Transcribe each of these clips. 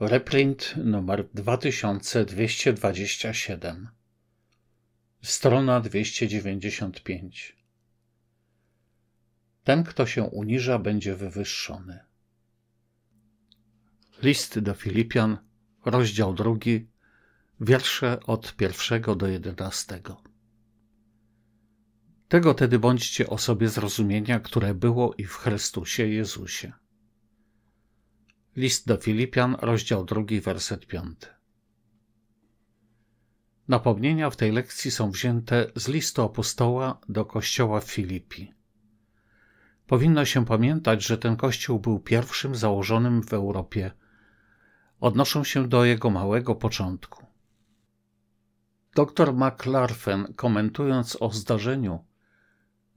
Reprint numer 2227. Strona 295. Ten, kto się uniża, będzie wywyższony. List do Filipian, rozdział drugi, wiersze od pierwszego do jedenastego. Tego tedy bądźcie o sobie zrozumienia, które było i w Chrystusie Jezusie. List do Filipian, rozdział 2, werset 5. Napomnienia w tej lekcji są wzięte z listu apostoła do kościoła w Filipi. Powinno się pamiętać, że ten kościół był pierwszym założonym w Europie. Odnoszą się do jego małego początku. Doktor McLarfen, komentując o zdarzeniu,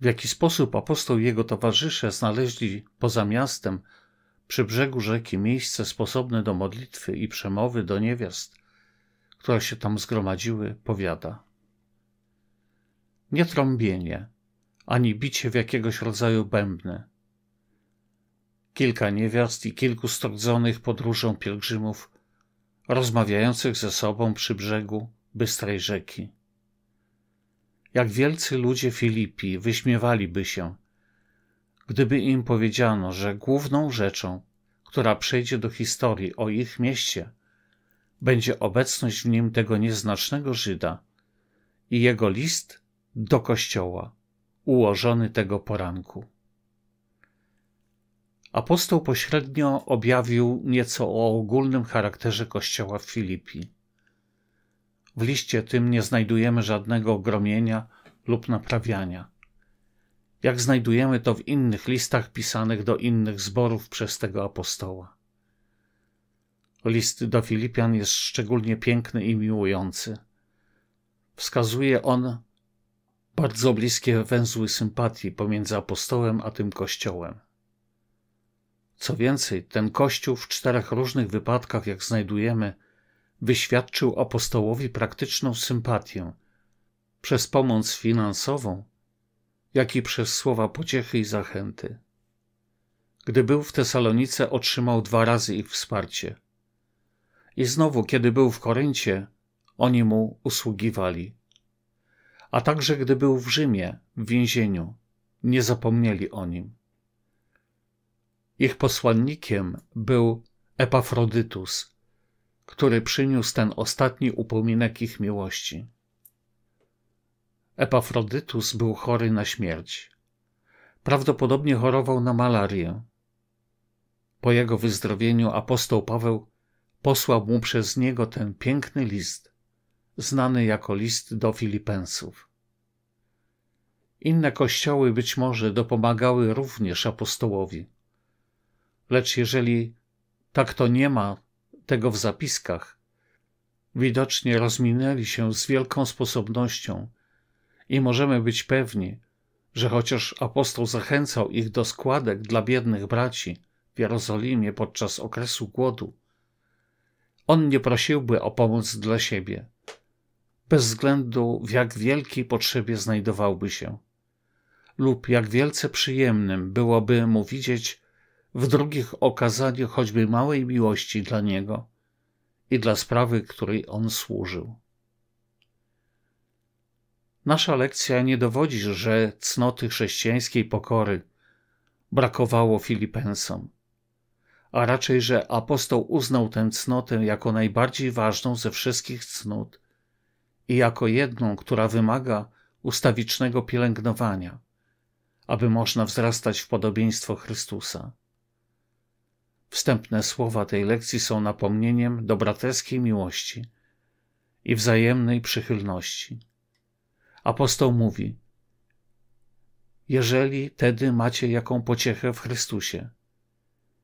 w jaki sposób apostoł i jego towarzysze znaleźli poza miastem przy brzegu rzeki miejsce sposobne do modlitwy i przemowy do niewiast, które się tam zgromadziły, powiada. Nie trąbienie, ani bicie w jakiegoś rodzaju bębny. Kilka niewiast i kilku strudzonych podróżą pielgrzymów, rozmawiających ze sobą przy brzegu bystrej rzeki. Jak wielcy ludzie Filipi wyśmiewaliby się, gdyby im powiedziano, że główną rzeczą, która przejdzie do historii o ich mieście, będzie obecność w nim tego nieznacznego Żyda i jego list do kościoła, ułożony tego poranku. Apostoł pośrednio objawił nieco o ogólnym charakterze kościoła w Filipii. W liście tym nie znajdujemy żadnego gromienia lub naprawiania jak znajdujemy to w innych listach pisanych do innych zborów przez tego apostoła. List do Filipian jest szczególnie piękny i miłujący. Wskazuje on bardzo bliskie węzły sympatii pomiędzy apostołem a tym kościołem. Co więcej, ten kościół w czterech różnych wypadkach, jak znajdujemy, wyświadczył apostołowi praktyczną sympatię przez pomoc finansową jak i przez słowa pociechy i zachęty. Gdy był w Tesalonice, otrzymał dwa razy ich wsparcie. I znowu, kiedy był w Koryncie, oni mu usługiwali. A także gdy był w Rzymie, w więzieniu, nie zapomnieli o nim. Ich posłannikiem był Epafrodytus, który przyniósł ten ostatni upominek ich miłości. Epafrodytus był chory na śmierć. Prawdopodobnie chorował na malarię. Po jego wyzdrowieniu apostoł Paweł posłał mu przez niego ten piękny list, znany jako list do Filipensów. Inne kościoły być może dopomagały również apostołowi. Lecz jeżeli tak to nie ma tego w zapiskach, widocznie rozminęli się z wielką sposobnością i możemy być pewni, że chociaż apostoł zachęcał ich do składek dla biednych braci w Jerozolimie podczas okresu głodu, on nie prosiłby o pomoc dla siebie, bez względu w jak wielkiej potrzebie znajdowałby się, lub jak wielce przyjemnym byłoby mu widzieć w drugich okazanie choćby małej miłości dla niego i dla sprawy, której on służył. Nasza lekcja nie dowodzi, że cnoty chrześcijańskiej pokory brakowało Filipensom, a raczej, że apostoł uznał tę cnotę jako najbardziej ważną ze wszystkich cnót i jako jedną, która wymaga ustawicznego pielęgnowania, aby można wzrastać w podobieństwo Chrystusa. Wstępne słowa tej lekcji są napomnieniem do braterskiej miłości i wzajemnej przychylności. Apostoł mówi, jeżeli tedy macie jaką pociechę w Chrystusie,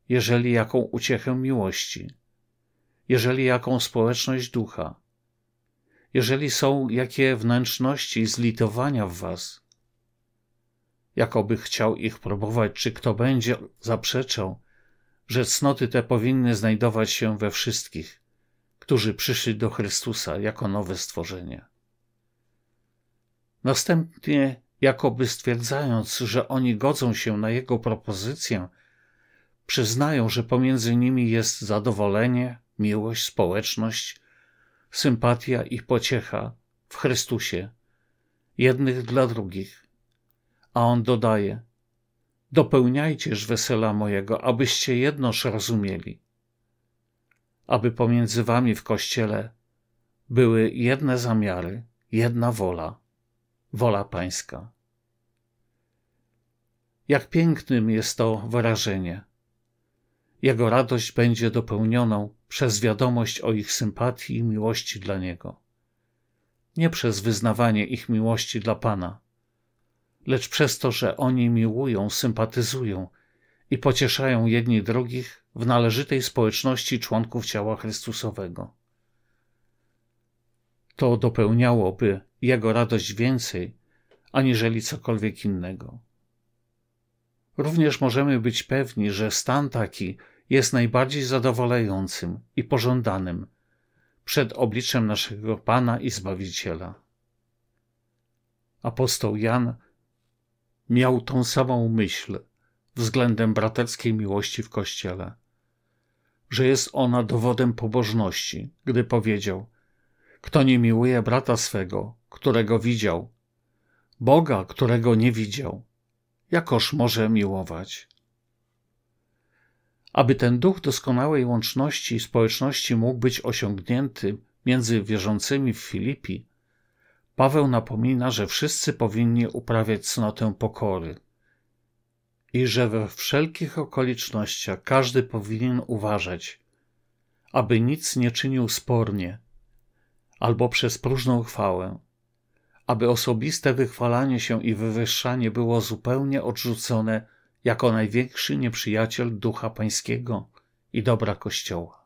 jeżeli jaką uciechę miłości, jeżeli jaką społeczność ducha, jeżeli są jakie wnętrzności zlitowania w was, jakoby chciał ich próbować, czy kto będzie zaprzeczał, że cnoty te powinny znajdować się we wszystkich, którzy przyszli do Chrystusa jako nowe stworzenie. Następnie, jakoby stwierdzając, że oni godzą się na jego propozycję, przyznają, że pomiędzy nimi jest zadowolenie, miłość, społeczność, sympatia i pociecha w Chrystusie, jednych dla drugich. A on dodaje: Dopełniajcież wesela mojego, abyście jednoż rozumieli, aby pomiędzy wami w kościele były jedne zamiary, jedna wola wola Pańska. Jak pięknym jest to wyrażenie. Jego radość będzie dopełnioną przez wiadomość o ich sympatii i miłości dla Niego. Nie przez wyznawanie ich miłości dla Pana, lecz przez to, że oni miłują, sympatyzują i pocieszają jedni drugich w należytej społeczności członków ciała Chrystusowego. To dopełniałoby jego radość więcej, aniżeli cokolwiek innego. Również możemy być pewni, że stan taki jest najbardziej zadowalającym i pożądanym przed obliczem naszego Pana i Zbawiciela. Apostoł Jan miał tą samą myśl względem braterskiej miłości w Kościele, że jest ona dowodem pobożności, gdy powiedział – kto nie miłuje brata swego, którego widział, Boga, którego nie widział, jakoż może miłować? Aby ten duch doskonałej łączności i społeczności mógł być osiągnięty między wierzącymi w Filipi, Paweł napomina, że wszyscy powinni uprawiać cnotę pokory i że we wszelkich okolicznościach każdy powinien uważać, aby nic nie czynił spornie, albo przez próżną chwałę, aby osobiste wychwalanie się i wywyższanie było zupełnie odrzucone jako największy nieprzyjaciel ducha pańskiego i dobra Kościoła.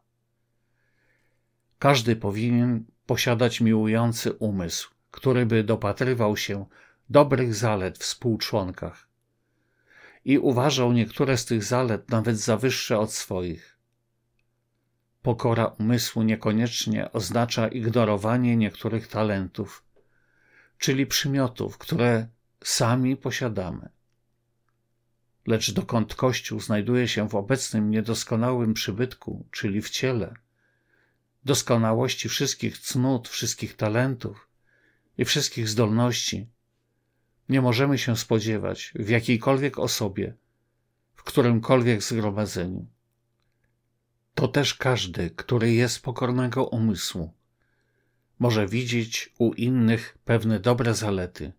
Każdy powinien posiadać miłujący umysł, który by dopatrywał się dobrych zalet w współczłonkach i uważał niektóre z tych zalet nawet za wyższe od swoich. Pokora umysłu niekoniecznie oznacza ignorowanie niektórych talentów, czyli przymiotów, które sami posiadamy. Lecz dokąd Kościół znajduje się w obecnym niedoskonałym przybytku, czyli w ciele, doskonałości wszystkich cnót, wszystkich talentów i wszystkich zdolności, nie możemy się spodziewać w jakiejkolwiek osobie, w którymkolwiek zgromadzeniu to też każdy, który jest pokornego umysłu, może widzieć u innych pewne dobre zalety,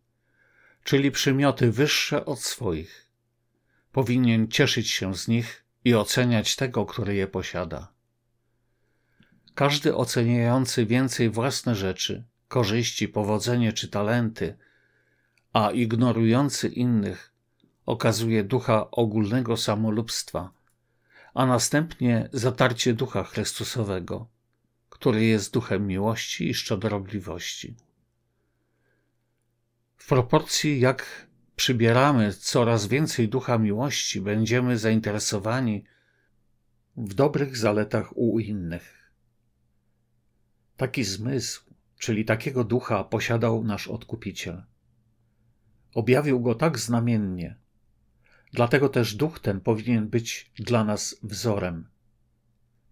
czyli przymioty wyższe od swoich. Powinien cieszyć się z nich i oceniać tego, który je posiada. Każdy oceniający więcej własne rzeczy, korzyści, powodzenie czy talenty, a ignorujący innych, okazuje ducha ogólnego samolubstwa – a następnie zatarcie ducha Chrystusowego, który jest duchem miłości i szczodrobliwości. W proporcji jak przybieramy coraz więcej ducha miłości, będziemy zainteresowani w dobrych zaletach u innych. Taki zmysł, czyli takiego ducha posiadał nasz odkupiciel. Objawił go tak znamiennie, Dlatego też duch ten powinien być dla nas wzorem.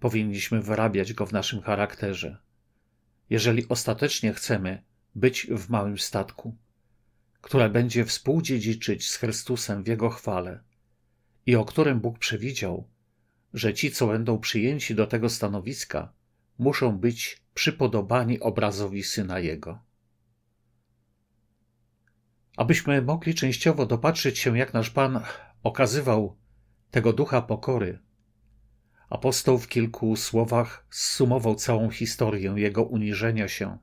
Powinniśmy wyrabiać go w naszym charakterze, jeżeli ostatecznie chcemy być w małym statku, które będzie współdziedziczyć z Chrystusem w Jego chwale i o którym Bóg przewidział, że ci, co będą przyjęci do tego stanowiska, muszą być przypodobani obrazowi Syna Jego. Abyśmy mogli częściowo dopatrzyć się, jak nasz Pan okazywał tego ducha pokory. Apostoł w kilku słowach zsumował całą historię jego uniżenia się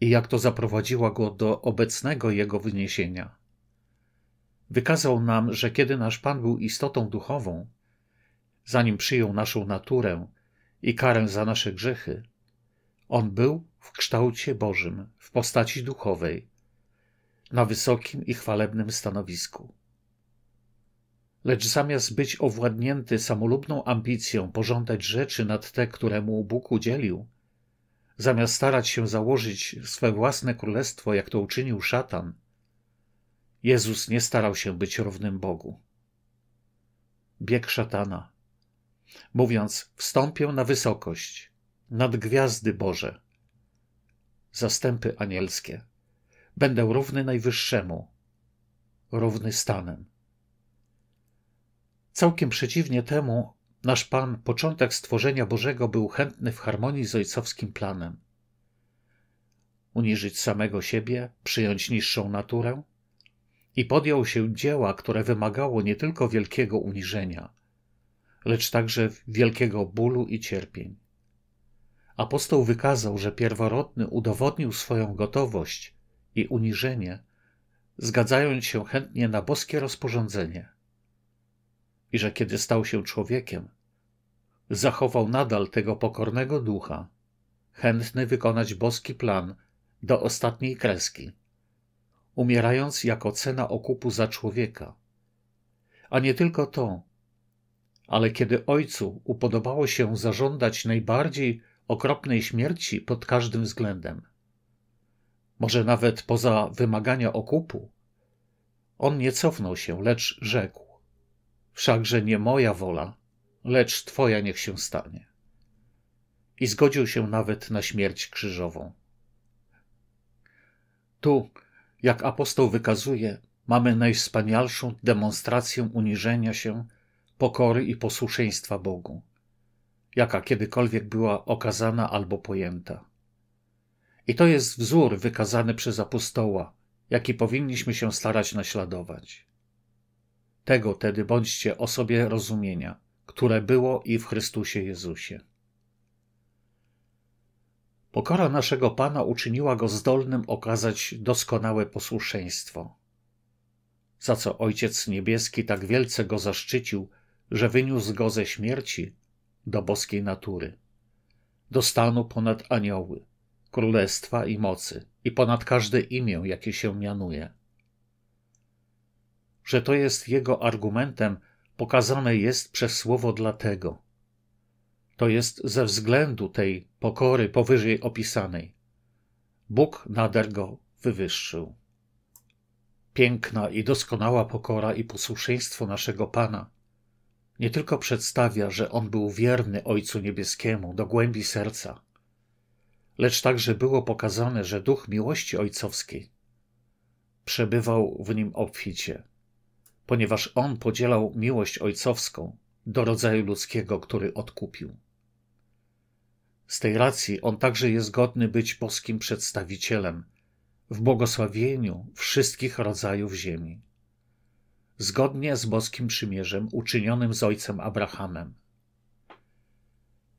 i jak to zaprowadziło go do obecnego jego wyniesienia. Wykazał nam, że kiedy nasz Pan był istotą duchową, zanim przyjął naszą naturę i karę za nasze grzechy, on był w kształcie Bożym, w postaci duchowej, na wysokim i chwalebnym stanowisku. Lecz zamiast być owładnięty samolubną ambicją pożądać rzeczy nad te, które mu Bóg udzielił, zamiast starać się założyć swe własne królestwo, jak to uczynił szatan, Jezus nie starał się być równym Bogu. Bieg szatana. Mówiąc, wstąpię na wysokość, nad gwiazdy Boże, zastępy anielskie. Będę równy Najwyższemu, równy stanem. Całkiem przeciwnie temu, nasz Pan, początek stworzenia Bożego, był chętny w harmonii z ojcowskim planem. Uniżyć samego siebie, przyjąć niższą naturę i podjął się dzieła, które wymagało nie tylko wielkiego uniżenia, lecz także wielkiego bólu i cierpień. Apostoł wykazał, że pierworodny udowodnił swoją gotowość i uniżenie, zgadzając się chętnie na boskie rozporządzenie i że kiedy stał się człowiekiem, zachował nadal tego pokornego ducha, chętny wykonać boski plan do ostatniej kreski, umierając jako cena okupu za człowieka. A nie tylko to, ale kiedy ojcu upodobało się zażądać najbardziej okropnej śmierci pod każdym względem, może nawet poza wymagania okupu, on nie cofnął się, lecz rzekł: wszakże nie moja wola, lecz Twoja niech się stanie. I zgodził się nawet na śmierć krzyżową. Tu, jak apostoł wykazuje, mamy najwspanialszą demonstrację uniżenia się, pokory i posłuszeństwa Bogu, jaka kiedykolwiek była okazana albo pojęta. I to jest wzór wykazany przez apostoła, jaki powinniśmy się starać naśladować. Tego tedy bądźcie o sobie rozumienia, które było i w Chrystusie Jezusie. Pokora naszego Pana uczyniła go zdolnym okazać doskonałe posłuszeństwo. Za co Ojciec Niebieski tak wielce go zaszczycił, że wyniósł go ze śmierci do boskiej natury, do stanu ponad anioły, królestwa i mocy i ponad każde imię, jakie się mianuje że to jest jego argumentem, pokazane jest przez słowo dlatego. To jest ze względu tej pokory powyżej opisanej. Bóg nader go wywyższył. Piękna i doskonała pokora i posłuszeństwo naszego Pana nie tylko przedstawia, że On był wierny Ojcu Niebieskiemu do głębi serca, lecz także było pokazane, że duch miłości ojcowskiej przebywał w nim obficie ponieważ on podzielał miłość ojcowską do rodzaju ludzkiego, który odkupił. Z tej racji on także jest godny być boskim przedstawicielem w błogosławieniu wszystkich rodzajów ziemi, zgodnie z boskim przymierzem uczynionym z ojcem Abrahamem.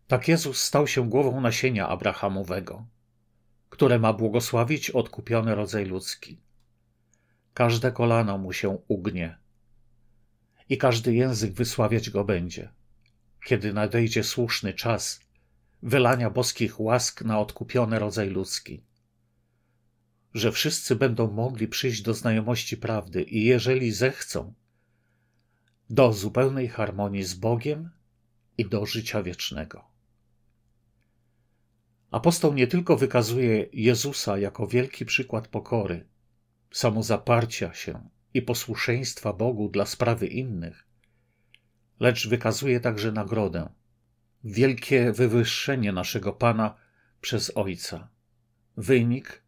Tak Jezus stał się głową nasienia Abrahamowego, które ma błogosławić odkupiony rodzaj ludzki. Każde kolano mu się ugnie i każdy język wysławiać go będzie. Kiedy nadejdzie słuszny czas wylania boskich łask na odkupiony rodzaj ludzki. Że wszyscy będą mogli przyjść do znajomości prawdy i jeżeli zechcą, do zupełnej harmonii z Bogiem i do życia wiecznego. Apostoł nie tylko wykazuje Jezusa jako wielki przykład pokory, samozaparcia się, i posłuszeństwa Bogu dla sprawy innych, lecz wykazuje także nagrodę, wielkie wywyższenie naszego Pana przez Ojca, wynik,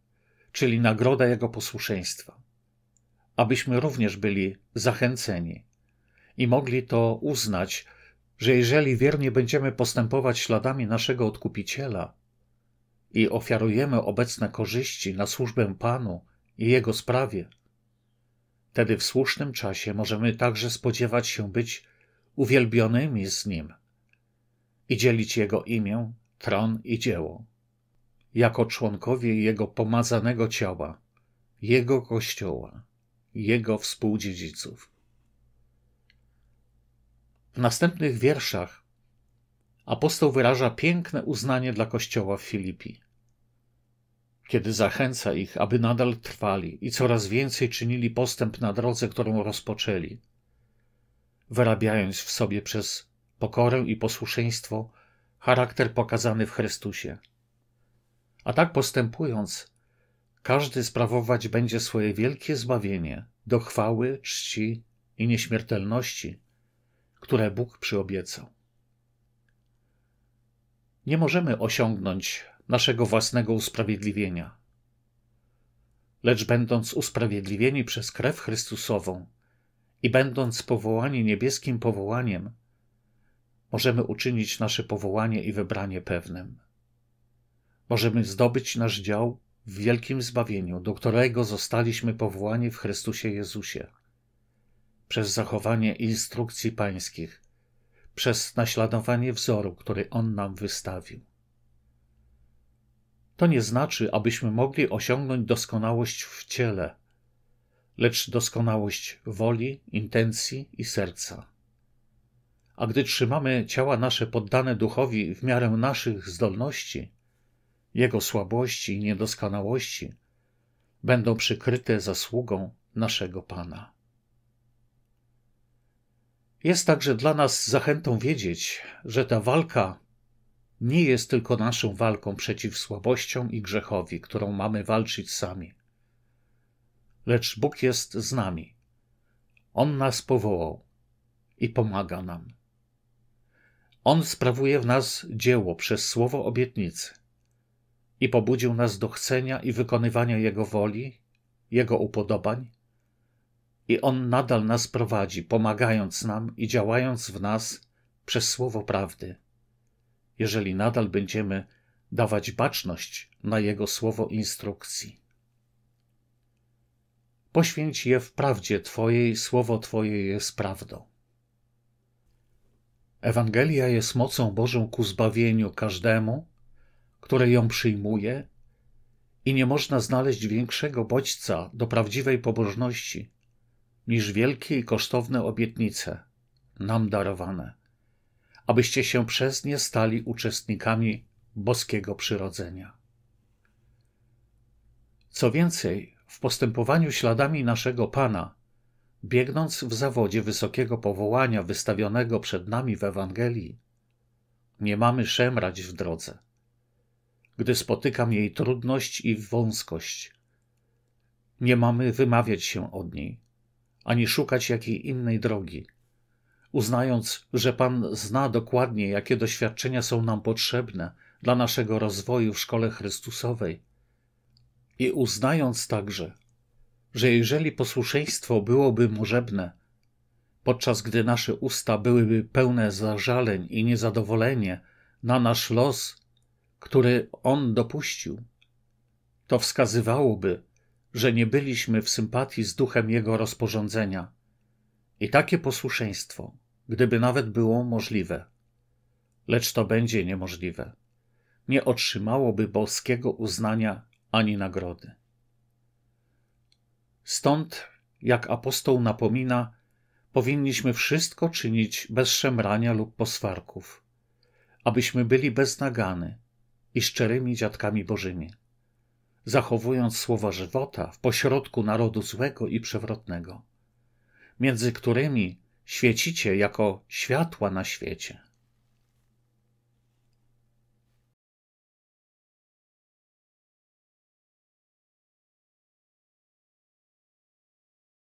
czyli nagroda Jego posłuszeństwa, abyśmy również byli zachęceni i mogli to uznać, że jeżeli wiernie będziemy postępować śladami naszego Odkupiciela i ofiarujemy obecne korzyści na służbę Panu i Jego sprawie, Wtedy w słusznym czasie możemy także spodziewać się być uwielbionymi z Nim i dzielić Jego imię, tron i dzieło. Jako członkowie Jego pomazanego ciała, Jego Kościoła, Jego współdziedziców. W następnych wierszach apostoł wyraża piękne uznanie dla Kościoła w Filipii kiedy zachęca ich, aby nadal trwali i coraz więcej czynili postęp na drodze, którą rozpoczęli, wyrabiając w sobie przez pokorę i posłuszeństwo charakter pokazany w Chrystusie. A tak postępując, każdy sprawować będzie swoje wielkie zbawienie do chwały, czci i nieśmiertelności, które Bóg przyobiecał. Nie możemy osiągnąć naszego własnego usprawiedliwienia. Lecz będąc usprawiedliwieni przez krew Chrystusową i będąc powołani niebieskim powołaniem, możemy uczynić nasze powołanie i wybranie pewnym. Możemy zdobyć nasz dział w wielkim zbawieniu, do którego zostaliśmy powołani w Chrystusie Jezusie, przez zachowanie instrukcji pańskich, przez naśladowanie wzoru, który On nam wystawił. To nie znaczy, abyśmy mogli osiągnąć doskonałość w ciele, lecz doskonałość woli, intencji i serca. A gdy trzymamy ciała nasze poddane duchowi w miarę naszych zdolności, jego słabości i niedoskonałości będą przykryte zasługą naszego Pana. Jest także dla nas zachętą wiedzieć, że ta walka nie jest tylko naszą walką przeciw słabościom i grzechowi, którą mamy walczyć sami. Lecz Bóg jest z nami. On nas powołał i pomaga nam. On sprawuje w nas dzieło przez słowo obietnicy i pobudził nas do chcenia i wykonywania Jego woli, Jego upodobań. I On nadal nas prowadzi, pomagając nam i działając w nas przez słowo prawdy jeżeli nadal będziemy dawać baczność na Jego słowo instrukcji. Poświęć je w prawdzie Twojej, słowo Twoje jest prawdą. Ewangelia jest mocą Bożą ku zbawieniu każdemu, który ją przyjmuje, i nie można znaleźć większego bodźca do prawdziwej pobożności niż wielkie i kosztowne obietnice nam darowane abyście się przez nie stali uczestnikami boskiego przyrodzenia. Co więcej, w postępowaniu śladami naszego Pana, biegnąc w zawodzie wysokiego powołania wystawionego przed nami w Ewangelii, nie mamy szemrać w drodze, gdy spotykam jej trudność i wąskość. Nie mamy wymawiać się od niej, ani szukać jakiej innej drogi uznając, że Pan zna dokładnie, jakie doświadczenia są nam potrzebne dla naszego rozwoju w szkole Chrystusowej. I uznając także, że jeżeli posłuszeństwo byłoby możebne, podczas gdy nasze usta byłyby pełne zażaleń i niezadowolenie na nasz los, który On dopuścił, to wskazywałoby, że nie byliśmy w sympatii z duchem Jego rozporządzenia i takie posłuszeństwo, gdyby nawet było możliwe, lecz to będzie niemożliwe, nie otrzymałoby boskiego uznania ani nagrody. Stąd, jak apostoł napomina, powinniśmy wszystko czynić bez szemrania lub poswarków, abyśmy byli bez nagany i szczerymi dziadkami Bożymi, zachowując słowa żywota w pośrodku narodu złego i przewrotnego między którymi świecicie jako światła na świecie.